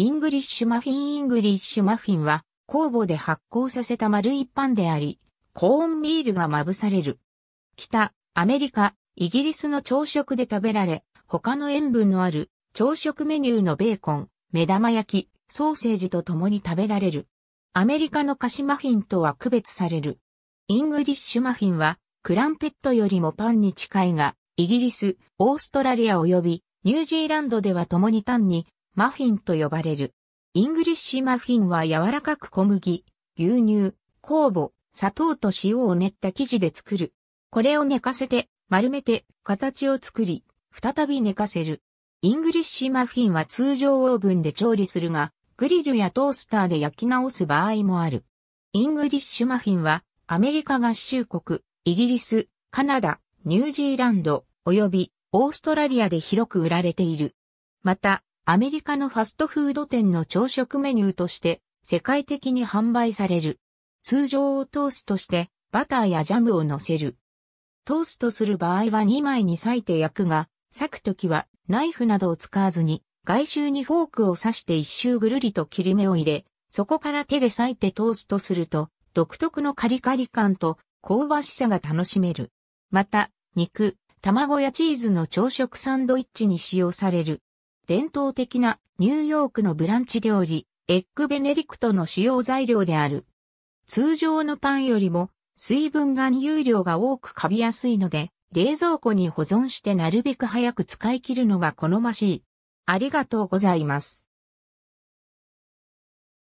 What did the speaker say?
イングリッシュマフィンイングリッシュマフィンは酵母で発酵させた丸いパンであり、コーンミールがまぶされる。北、アメリカ、イギリスの朝食で食べられ、他の塩分のある朝食メニューのベーコン、目玉焼き、ソーセージと共に食べられる。アメリカの菓子マフィンとは区別される。イングリッシュマフィンは、クランペットよりもパンに近いが、イギリス、オーストラリア及びニュージーランドでは共に単にマフィンと呼ばれる。イングリッシュマフィンは柔らかく小麦、牛乳、酵母、砂糖と塩を練った生地で作る。これを寝かせて、丸めて、形を作り、再び寝かせる。イングリッシュマフィンは通常オーブンで調理するが、グリルやトースターで焼き直す場合もある。イングリッシュマフィンは、アメリカ合衆国、イギリス、カナダ、ニュージーランド、及びオーストラリアで広く売られている。また、アメリカのファストフード店の朝食メニューとして世界的に販売される。通常をトーストしてバターやジャムを乗せる。トーストする場合は2枚に裂いて焼くが、裂くときはナイフなどを使わずに外周にフォークを刺して一周ぐるりと切り目を入れ、そこから手で裂いてトーストすると独特のカリカリ感と香ばしさが楽しめる。また、肉、卵やチーズの朝食サンドイッチに使用される伝統的なニューヨークのブランチ料理、エッグベネディクトの主要材料である。通常のパンよりも水分含有量が多くカビやすいので、冷蔵庫に保存してなるべく早く使い切るのが好ましい。ありがとうございます。